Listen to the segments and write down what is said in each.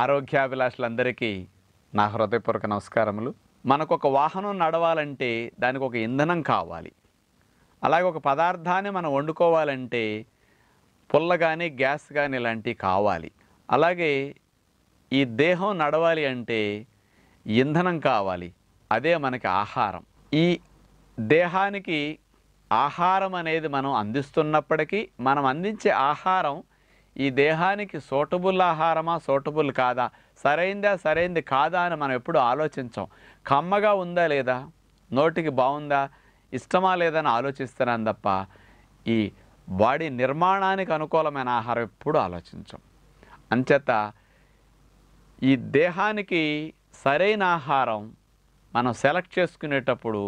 ఆరోగ్యాభిలాషులందరికీ నా హృదయపూర్వక నమస్కారములు మనకు ఒక వాహనం నడవాలంటే దానికి ఒక ఇంధనం కావాలి అలాగే ఒక పదార్థాన్ని మనం వండుకోవాలంటే పుల్ల కానీ గ్యాస్ కానీ ఇలాంటివి కావాలి అలాగే ఈ దేహం నడవాలి అంటే ఇంధనం కావాలి అదే మనకి ఆహారం ఈ దేహానికి ఆహారం అనేది మనం అందిస్తున్నప్పటికీ మనం అందించే ఆహారం ఈ దేహానికి సోటబుల్ ఆహారమా సోటబుల్ కాదా సరైందా సరైంది కాదా అని మనం ఎప్పుడు ఆలోచించాం కమ్మగా ఉందా లేదా నోటికి బాగుందా ఇష్టమా లేదని ఆలోచిస్తున్నాను తప్ప ఈ బాడీ నిర్మాణానికి అనుకూలమైన ఆహారం ఎప్పుడు ఆలోచించాం అంచేత ఈ దేహానికి సరైన ఆహారం మనం సెలెక్ట్ చేసుకునేటప్పుడు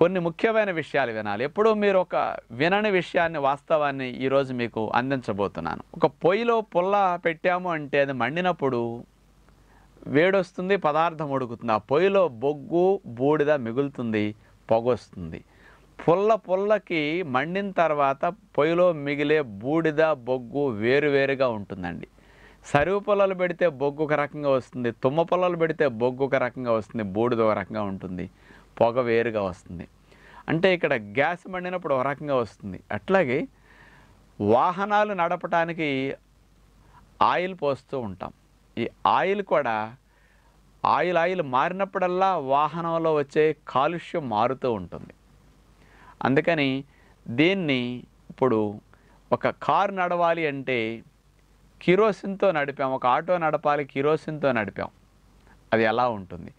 కొన్ని ముఖ్యమైన విషయాలు వినాలి ఎప్పుడూ మీరు ఒక వినని విషయాన్ని వాస్తవాన్ని ఈరోజు మీకు అందించబోతున్నాను ఒక పొయ్యిలో పుల్ల పెట్టాము అంటే అది మండినప్పుడు వేడొస్తుంది పదార్థం ఉడుకుతుంది ఆ పొయ్యిలో బొగ్గు బూడిద మిగులుతుంది పొగొస్తుంది పుల్ల పుల్లకి మండిన తర్వాత పొయ్యిలో మిగిలే బూడిద బొగ్గు వేరువేరుగా ఉంటుందండి సరువు పొలాలు పెడితే బొగ్గు ఒక రకంగా వస్తుంది తుమ్మ పొలాలు పెడితే బొగ్గు ఒక రకంగా వస్తుంది బూడిద ఒక రకంగా ఉంటుంది పొగ వేరుగా వస్తుంది అంటే ఇక్కడ గ్యాస్ మండినప్పుడు ఒక రకంగా వస్తుంది అట్లాగే వాహనాలు నడపడానికి ఆయిల్ పోస్తూ ఉంటాం ఈ ఆయిల్ కూడా ఆయిల్ ఆయిల్ మారినప్పుడల్లా వాహనంలో వచ్చే కాలుష్యం మారుతూ ఉంటుంది అందుకని దీన్ని ఇప్పుడు ఒక కారు నడవాలి అంటే కిరోసిన్తో నడిపాం ఒక ఆటో నడపాలి కిరోసిన్తో నడిపాం అది ఎలా ఉంటుంది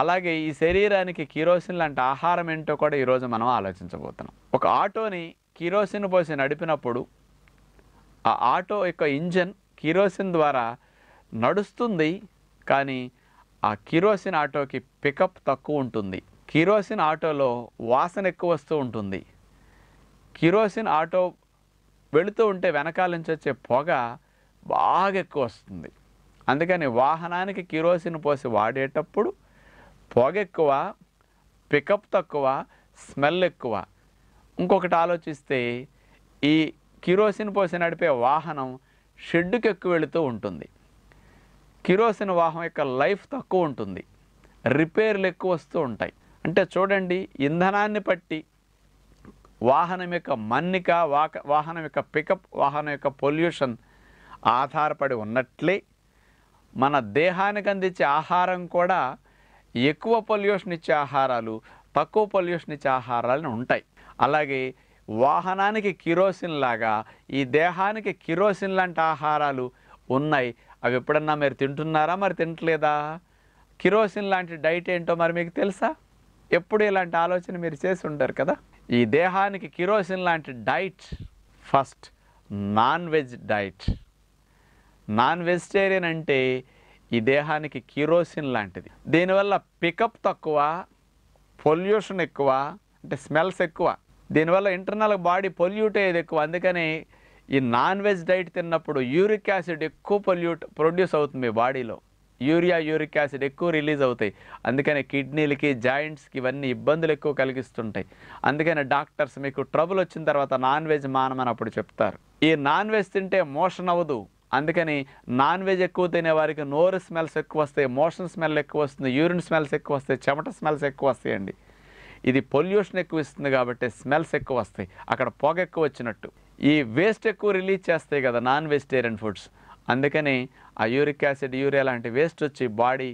అలాగే ఈ శరీరానికి కిరోసిన్ లాంటి ఆహారం ఏంటో కూడా ఈరోజు మనం ఆలోచించబోతున్నాం ఒక ఆటోని కిరోసిన్ పోసి నడిపినప్పుడు ఆ ఆటో యొక్క ఇంజన్ కిరోసిన్ ద్వారా నడుస్తుంది కానీ ఆ కిరోసిన్ ఆటోకి పికప్ తక్కువ ఉంటుంది కిరోసిన్ ఆటోలో వాసన ఎక్కువ వస్తూ ఉంటుంది కిరోసిన్ ఆటో వెళుతూ ఉంటే వెనకాల నుంచి వచ్చే పొగ బాగా ఎక్కువ వస్తుంది అందుకని వాహనానికి కిరోసిన్ పోసి వాడేటప్పుడు పొగ ఎక్కువ పికప్ తక్కువ స్మెల్ ఎక్కువ ఇంకొకటి ఆలోచిస్తే ఈ కిరోసిన్ పోసి నడిపే వాహనం షెడ్డుకి ఎక్కువ వెళుతూ ఉంటుంది కిరోసిన్ వాహనం యొక్క లైఫ్ తక్కువ ఉంటుంది రిపేర్లు ఎక్కువ వస్తూ ఉంటాయి అంటే చూడండి ఇంధనాన్ని బట్టి వాహనం యొక్క మన్నిక వాక వాహనం యొక్క పికప్ వాహనం యొక్క పొల్యూషన్ ఆధారపడి ఉన్నట్లే మన దేహానికి అందించే ఆహారం కూడా ఎక్కువ పొల్యూషన్ ఇచ్చే ఆహారాలు తక్కువ పొల్యూషన్ ఇచ్చే ఆహారాలను ఉంటాయి అలాగే వాహనానికి కిరోసిన్ లాగా ఈ దేహానికి కిరోసిన్ లాంటి ఆహారాలు ఉన్నాయి అవి ఎప్పుడన్నా మీరు తింటున్నారా మరి తింటలేదా కిరోసిన్ లాంటి డైట్ ఏంటో మరి మీకు తెలుసా ఎప్పుడు ఇలాంటి ఆలోచన మీరు చేసి ఉంటారు కదా ఈ దేహానికి కిరోసిన్ లాంటి diet first non veg diet non vegetarian అంటే ఈ దేహానికి కిరోసిన్ లాంటిది దీనివల్ల పికప్ తక్కువ పొల్యూషన్ ఎక్కువ అంటే స్మెల్స్ ఎక్కువ దీనివల్ల ఇంటర్నల్ బాడీ పొల్యూట్ అయ్యేది ఎక్కువ అందుకని ఈ నాన్ వెజ్ డైట్ తిన్నప్పుడు యూరిక్ యాసిడ్ ఎక్కువ పొల్యూట్ ప్రొడ్యూస్ అవుతుంది బాడీలో యూరియా యూరిక్ యాసిడ్ ఎక్కువ రిలీజ్ అవుతాయి అందుకని కిడ్నీలకి జాయింట్స్కి ఇవన్నీ ఇబ్బందులు ఎక్కువ కలిగిస్తుంటాయి అందుకని డాక్టర్స్ మీకు ట్రబుల్ వచ్చిన తర్వాత నాన్ వెజ్ మానమని అప్పుడు చెప్తారు ఈ నాన్ వెజ్ తింటే మోషన్ అవ్వదు అందుకని నాన్ వెజ్ ఎక్కువ తినే వారికి నోరు స్మెల్స్ ఎక్కువ వస్తాయి మోషన్ స్మెల్ ఎక్కువ వస్తుంది యూరిన్ స్మెల్స్ ఎక్కువ వస్తాయి చెమట స్మెల్స్ ఎక్కువ వస్తాయండి ఇది పొల్యూషన్ ఎక్కువ ఇస్తుంది కాబట్టి స్మెల్స్ ఎక్కువ వస్తాయి అక్కడ పొగ ఎక్కువ వచ్చినట్టు ఈ వేస్ట్ ఎక్కువ రిలీజ్ చేస్తాయి కదా నాన్ వెజిటేరియన్ ఫుడ్స్ అందుకని ఆ యూరిక్ యాసిడ్ యూరియా లాంటి వేస్ట్ వచ్చి బాడీ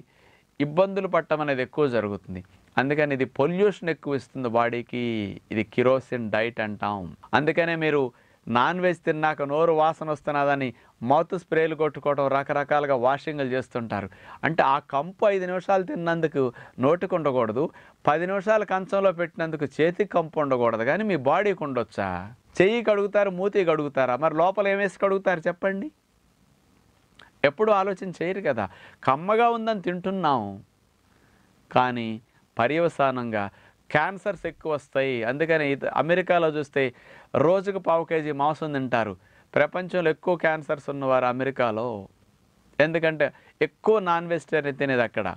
ఇబ్బందులు పట్టడం అనేది ఎక్కువ జరుగుతుంది అందుకని ఇది పొల్యూషన్ ఎక్కువ ఇస్తుంది బాడీకి ఇది కిరోసిన్ డైట్ అంటాం అందుకనే మీరు నాన్ వెజ్ తిన్నాక నోరు వాసన వస్తున్నదని మౌత్ స్ప్రేలు కొట్టుకోవడం రకరకాలుగా వాషింగ్లు చేస్తుంటారు అంటే ఆ కంపు ఐదు నిమిషాలు తిన్నందుకు నోటికి ఉండకూడదు పది నిమిషాలు కంచంలో పెట్టినందుకు చేతికి కంపు ఉండకూడదు కానీ మీ బాడీకి ఉండొచ్చా చెయ్యి కడుగుతారు మూతి కడుగుతారా మరి లోపల ఏమేసి కడుగుతారు చెప్పండి ఎప్పుడూ ఆలోచన చేయరు కదా కమ్మగా ఉందని తింటున్నాం కానీ పర్యవసానంగా క్యాన్సర్స్ ఎక్కువ వస్తాయి అందుకని అమెరికాలో చూస్తే రోజుకు పావు కేజీ మాంసం తింటారు ప్రపంచంలో ఎక్కువ క్యాన్సర్స్ ఉన్నవారు అమెరికాలో ఎందుకంటే ఎక్కువ నాన్ వెజిటేరియన్ తినేది అక్కడ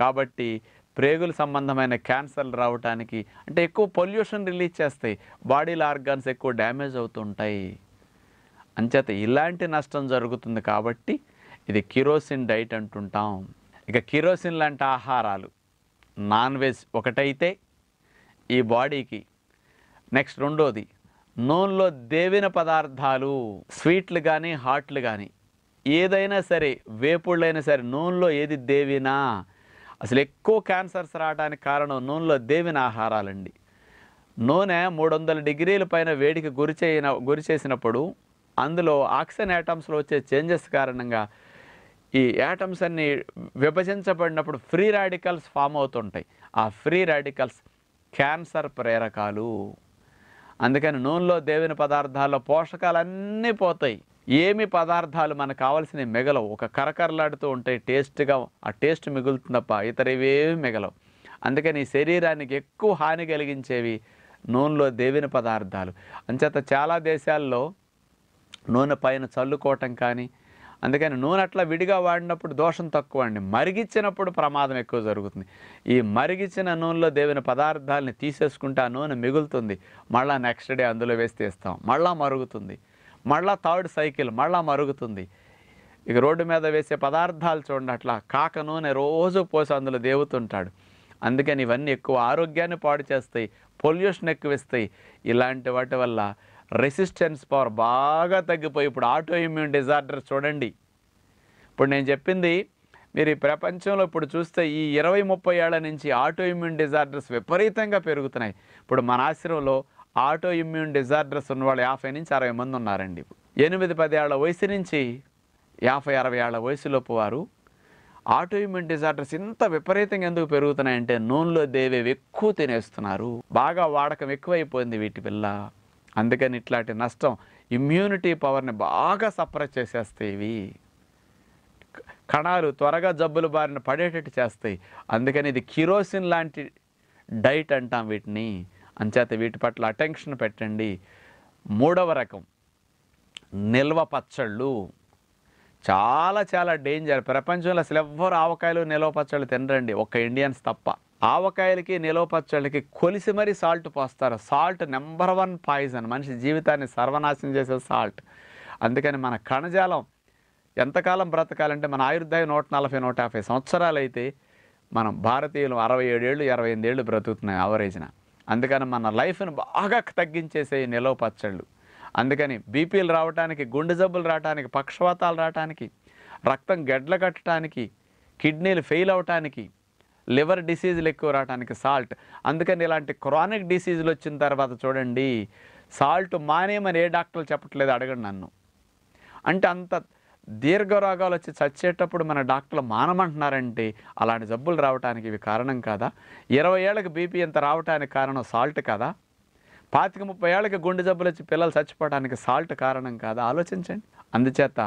కాబట్టి ప్రేగులు సంబంధమైన క్యాన్సర్లు రావడానికి అంటే ఎక్కువ పొల్యూషన్ రిలీజ్ చేస్తాయి బాడీలో ఆర్గాన్స్ ఎక్కువ డ్యామేజ్ అవుతుంటాయి అంచేత ఇలాంటి నష్టం జరుగుతుంది కాబట్టి ఇది కిరోసిన్ డైట్ అంటుంటాం ఇక కిరోసిన్ లాంటి ఆహారాలు నాన్ వెజ్ ఒకటైతే ఈ బాడీకి నెక్స్ట్ రెండోది నూనెలో దేవిన పదార్థాలు స్వీట్లు కానీ హాట్లు కానీ ఏదైనా సరే వేపుళ్ళైనా సరే నూనెలో ఏది దేవినా అసలు ఎక్కువ క్యాన్సర్స్ రావడానికి కారణం నూనెలో దేవిన ఆహారాలండి నూనె మూడు వందల డిగ్రీల పైన వేడికి గురి చేయన గురి చేసినప్పుడు అందులో ఆక్సిజన్ యాటమ్స్లో వచ్చే చేంజెస్ కారణంగా ఈ యాటమ్స్ అన్ని విభజించబడినప్పుడు ఫ్రీ రాడికల్స్ ఫామ్ అవుతుంటాయి ఆ ఫ్రీ రాడికల్స్ క్యాన్సర్ ప్రేరకాలు అందుకని నూనెలో దేవుని పదార్థాల్లో పోషకాలన్నీ పోతాయి ఏమి పదార్థాలు మనకు కావాల్సినవి మిగలవు ఒక కరకరలాడుతూ ఉంటాయి టేస్ట్గా ఆ టేస్ట్ మిగులుతున్నప్ప ఇతర ఇతరవేవి మిగలవు అందుకని శరీరానికి ఎక్కువ హాని కలిగించేవి నూనెలో దేవిన పదార్థాలు అంచేత చాలా దేశాల్లో నూనె పైన చల్లుకోవటం కానీ అందుకని నూనె అట్లా విడిగా వాడినప్పుడు దోషం తక్కువ అండి మరిగించినప్పుడు ప్రమాదం ఎక్కువ జరుగుతుంది ఈ మరిగించిన నూనెలో దేవిన పదార్థాలని తీసేసుకుంటే ఆ నూనె మిగులుతుంది మళ్ళీ నెక్స్ట్ డే అందులో వేసి తీస్తాం మళ్ళా మరుగుతుంది మళ్ళా థర్డ్ సైకిల్ మళ్ళా మరుగుతుంది ఇక రోడ్డు మీద వేసే పదార్థాలు చూడండి అట్లా కాక నూనె రోజు పోసి అందులో దేవుతుంటాడు అందుకని ఇవన్నీ ఎక్కువ ఆరోగ్యాన్ని పాడు చేస్తాయి పొల్యూషన్ ఎక్కువ ఇస్తాయి ఇలాంటి వాటి వల్ల రెసిస్టెన్స్ పవర్ బాగా తగ్గిపోయి ఇప్పుడు ఆటో ఇమ్యూన్ డిజార్డర్ చూడండి ఇప్పుడు నేను చెప్పింది మీరు ఈ ప్రపంచంలో ఇప్పుడు చూస్తే ఈ ఇరవై ముప్పై ఏళ్ళ నుంచి ఆటో ఇమ్యూన్ డిజార్డర్స్ విపరీతంగా పెరుగుతున్నాయి ఇప్పుడు మన ఆశ్రమంలో ఆటో ఇమ్యూన్ డిజార్డర్స్ ఉన్నవాళ్ళు యాభై నుంచి అరవై మంది ఉన్నారండి ఎనిమిది పది ఏళ్ల వయసు నుంచి యాభై అరవై ఏళ్ళ వయసులోపు వారు ఆటోఇమ్యూన్ డిజార్డర్స్ ఇంత విపరీతంగా ఎందుకు పెరుగుతున్నాయంటే నూనెలో దేవే ఎక్కువ తినేస్తున్నారు బాగా వాడకం ఎక్కువైపోయింది వీటి వల్ల అందుకని ఇట్లాంటి నష్టం ఇమ్యూనిటీ పవర్ని బాగా సప్రెస్ చేసేస్తాయి ఇవి కణాలు త్వరగా జబ్బులు బారిన పడేటట్టు చేస్తాయి అందుకని ఇది కిరోసిన్ లాంటి డైట్ అంటాం వీటిని అంచేత వీటి పట్ల అటెన్షన్ పెట్టండి మూడవ రకం నిల్వ పచ్చళ్ళు చాలా చాలా డేంజర్ ప్రపంచంలో అసలు ఎవ్వరు ఆవకాయలు నిలవపచ్చళ్ళు పచ్చళ్ళు తినరండి ఒక్క ఇండియన్స్ తప్ప ఆవకాయలకి నిలవపచ్చళ్ళకి పచ్చళ్ళకి కొలిసి మరీ సాల్ట్ పోస్తారు సాల్ట్ నెంబర్ వన్ పాయిజన్ మనిషి జీవితాన్ని సర్వనాశనం చేసే సాల్ట్ అందుకని మన కణజాలం ఎంతకాలం బ్రతకాలంటే మన ఆయుర్దాయం నూట నలభై నూట యాభై సంవత్సరాలు అయితే మనం భారతీయులు అరవై ఏడేళ్ళు ఇరవై ఎనిమిది ఏళ్ళు బ్రతుకుతున్నాయి ఆవరేజ్న అందుకని మన లైఫ్ను బాగా తగ్గించేసే నిలవ పచ్చళ్ళు అందుకని బీపీలు రావటానికి గుండె జబ్బులు రావడానికి పక్షవాతాలు రావడానికి రక్తం గడ్ల కట్టడానికి కిడ్నీలు ఫెయిల్ అవటానికి లివర్ డిసీజులు ఎక్కువ రావడానికి సాల్ట్ అందుకని ఇలాంటి క్రానిక్ డిసీజులు వచ్చిన తర్వాత చూడండి సాల్ట్ మానేమని ఏ డాక్టర్లు చెప్పట్లేదు అడగండి నన్ను అంటే అంత దీర్ఘ రోగాలు వచ్చి చచ్చేటప్పుడు మన డాక్టర్లు మానమంటున్నారంటే అలాంటి జబ్బులు రావటానికి ఇవి కారణం కాదా ఇరవై ఏళ్ళకి బీపీ ఎంత రావటానికి కారణం సాల్ట్ కదా పాతిక ముప్పై ఏళ్ళకి గుండె జబ్బులు వచ్చి పిల్లలు చచ్చిపోవడానికి సాల్ట్ కారణం కాదు ఆలోచించండి అందుచేత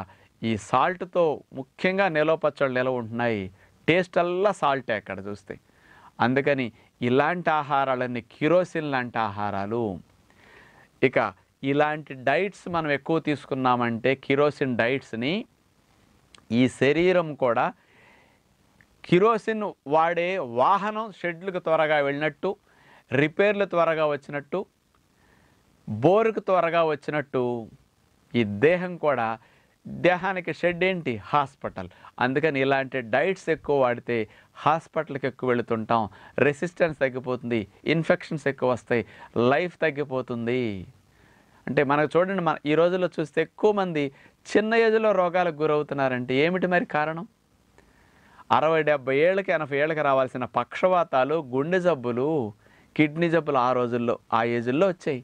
ఈ సాల్ట్తో ముఖ్యంగా నిలవ పచ్చళ్ళు నిలవ ఉంటున్నాయి టేస్ట్ అల్లా సాల్టే అక్కడ చూస్తే అందుకని ఇలాంటి ఆహారాలన్నీ కిరోసిన్ లాంటి ఆహారాలు ఇక ఇలాంటి డైట్స్ మనం ఎక్కువ తీసుకున్నామంటే కిరోసిన్ డైట్స్ని ఈ శరీరం కూడా కిరోసిన్ వాడే వాహనం షెడ్లకు త్వరగా వెళ్ళినట్టు రిపేర్లు త్వరగా వచ్చినట్టు బోరుకు త్వరగా వచ్చినట్టు ఈ దేహం కూడా దేహానికి షెడ్ ఏంటి హాస్పిటల్ అందుకని ఇలాంటి డైట్స్ ఎక్కువ వాడితే హాస్పిటల్కి ఎక్కువ వెళుతుంటాం రెసిస్టెన్స్ తగ్గిపోతుంది ఇన్ఫెక్షన్స్ ఎక్కువ వస్తాయి లైఫ్ తగ్గిపోతుంది అంటే మనకు చూడండి మన ఈ రోజుల్లో చూస్తే ఎక్కువ మంది చిన్న ఏజ్లో రోగాలకు గురవుతున్నారంటే ఏమిటి మరి కారణం అరవై డెబ్బై ఏళ్ళకి ఎనభై ఏళ్ళకి రావాల్సిన పక్షవాతాలు గుండె జబ్బులు కిడ్నీ జబ్బులు ఆ రోజుల్లో ఆ ఏజుల్లో వచ్చాయి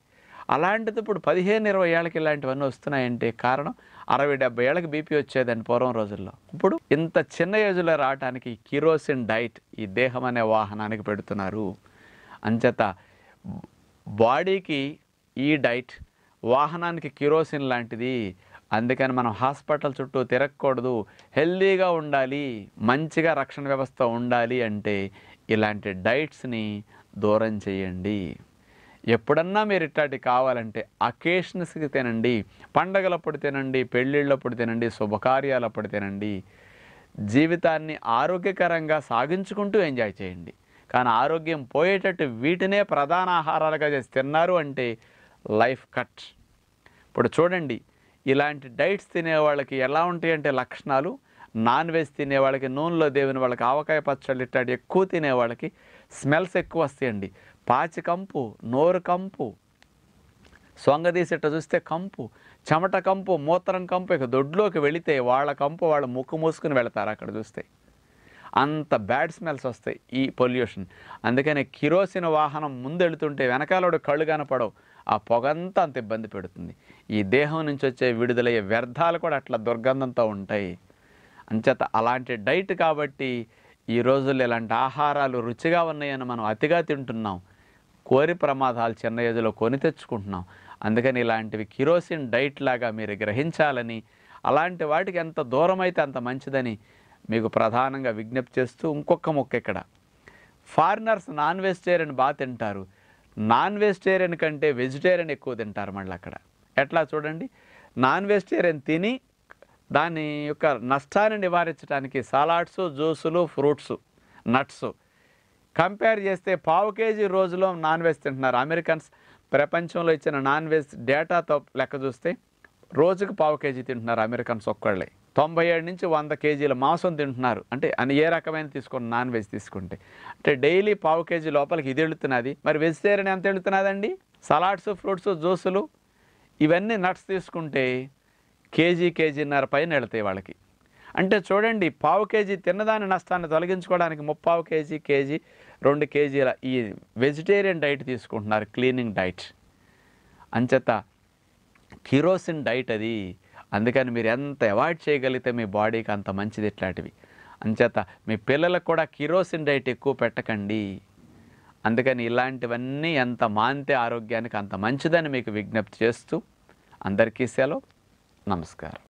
అలాంటిది ఇప్పుడు పదిహేను ఇరవై ఏళ్ళకి ఇలాంటివన్నీ వస్తున్నాయంటే కారణం అరవై డెబ్బై ఏళ్ళకి బీపీ వచ్చేదండి పూర్వం రోజుల్లో ఇప్పుడు ఇంత చిన్న ఏజ్లో రావడానికి కిరోసిన్ డైట్ ఈ దేహం అనే వాహనానికి పెడుతున్నారు అంచేత బాడీకి ఈ డైట్ వాహనానికి కిరోసిన్ లాంటిది అందుకని మనం హాస్పిటల్ చుట్టూ తిరగకూడదు హెల్దీగా ఉండాలి మంచిగా రక్షణ వ్యవస్థ ఉండాలి అంటే ఇలాంటి డైట్స్ని దూరం చేయండి ఎప్పుడన్నా మీరు ఇట్లాంటి కావాలంటే అకేషన్స్కి తినండి పండగలప్పుడు తినండి పెళ్ళిళ్ళప్పుడు తినండి శుభకార్యాలప్పుడు తినండి జీవితాన్ని ఆరోగ్యకరంగా సాగించుకుంటూ ఎంజాయ్ చేయండి కానీ ఆరోగ్యం పోయేటట్టు వీటినే ప్రధాన ఆహారాలుగా చేసి తిన్నారు అంటే లైఫ్ కట్ ఇప్పుడు చూడండి ఇలాంటి డైట్స్ తినే వాళ్ళకి ఎలా ఉంటాయి అంటే లక్షణాలు నాన్ వెజ్ తినే వాళ్ళకి నూనెలో దేవిన వాళ్ళకి ఆవకాయ పచ్చళ్ళు ఇట్లాంటి ఎక్కువ తినే వాళ్ళకి స్మెల్స్ ఎక్కువ వస్తాయండి పాచి కంపు నోరు కంపు సొంగదీసేట చూస్తే కంపు చెమట కంపు మూత్రం కంపు ఇక దొడ్లోకి వెళితే వాళ్ళ కంపు వాళ్ళు ముక్కు మూసుకుని వెళతారు అక్కడ చూస్తే అంత బ్యాడ్ స్మెల్స్ వస్తాయి ఈ పొల్యూషన్ అందుకనే కిరోసిన వాహనం ముందెళుతుంటే వెనకాలడు కళ్ళు కనపడవు ఆ పొగంతా అంత ఇబ్బంది పెడుతుంది ఈ దేహం నుంచి వచ్చే విడుదలయ్యే వ్యర్థాలు కూడా అట్లా దుర్గంధంతో ఉంటాయి అంచేత అలాంటి డైట్ కాబట్టి ఈ రోజుల్లో ఇలాంటి ఆహారాలు రుచిగా ఉన్నాయని మనం అతిగా తింటున్నాం కోరి ప్రమాదాలు చిన్న ఏజ్లో కొని తెచ్చుకుంటున్నాం అందుకని ఇలాంటివి కిరోసిన్ డైట్ లాగా మీరు గ్రహించాలని అలాంటి వాటికి ఎంత దూరం అయితే అంత మంచిదని మీకు ప్రధానంగా విజ్ఞప్తి చేస్తూ ఇంకొక మొక్క ఇక్కడ ఫారినర్స్ నాన్ వెజిటేరియన్ బాగా తింటారు నాన్ వెజిటేరియన్ కంటే వెజిటేరియన్ ఎక్కువ తింటారు మళ్ళీ అక్కడ ఎట్లా చూడండి నాన్ వెజిటేరియన్ తిని దాని యొక్క నష్టాన్ని నివారించడానికి సలాడ్స్ జ్యూసులు ఫ్రూట్స్ నట్స్ కంపేర్ చేస్తే పావు కేజీ రోజులో నాన్ వెజ్ తింటున్నారు అమెరికన్స్ ప్రపంచంలో ఇచ్చిన నాన్ వెజ్ డేటాతో లెక్క చూస్తే రోజుకు పావు కేజీ తింటున్నారు అమెరికన్స్ ఒక్కళ్ళే తొంభై ఏడు నుంచి వంద కేజీల మాంసం తింటున్నారు అంటే అని ఏ రకమైన తీసుకున్న నాన్ వెజ్ తీసుకుంటే అంటే డైలీ పావు కేజీ లోపలికి ఇది వెళుతున్నది మరి వెజిటేరియన్ ఎంత వెళుతున్నదండి సలాడ్స్ ఫ్రూట్స్ జ్యూసులు ఇవన్నీ నట్స్ తీసుకుంటే కేజీ కేజీన్నర పైన వెళతాయి వాళ్ళకి అంటే చూడండి పావు కేజీ తిన్నదాని నష్టాన్ని తొలగించుకోవడానికి ముప్పావు కేజీ కేజీ రెండు కేజీల ఈ వెజిటేరియన్ డైట్ తీసుకుంటున్నారు క్లీనింగ్ డైట్ అంచేత కిరోసిన్ డైట్ అది అందుకని మీరు ఎంత అవాయిడ్ చేయగలిగితే మీ బాడీకి అంత మంచిది ఇట్లాంటివి అంచేత మీ పిల్లలకు కూడా కిరోసిన్ డైట్ ఎక్కువ పెట్టకండి అందుకని ఇలాంటివన్నీ ఎంత మాంతే ఆరోగ్యానికి అంత మంచిదని మీకు విజ్ఞప్తి చేస్తూ అందరికీ సెలవు నమస్కారం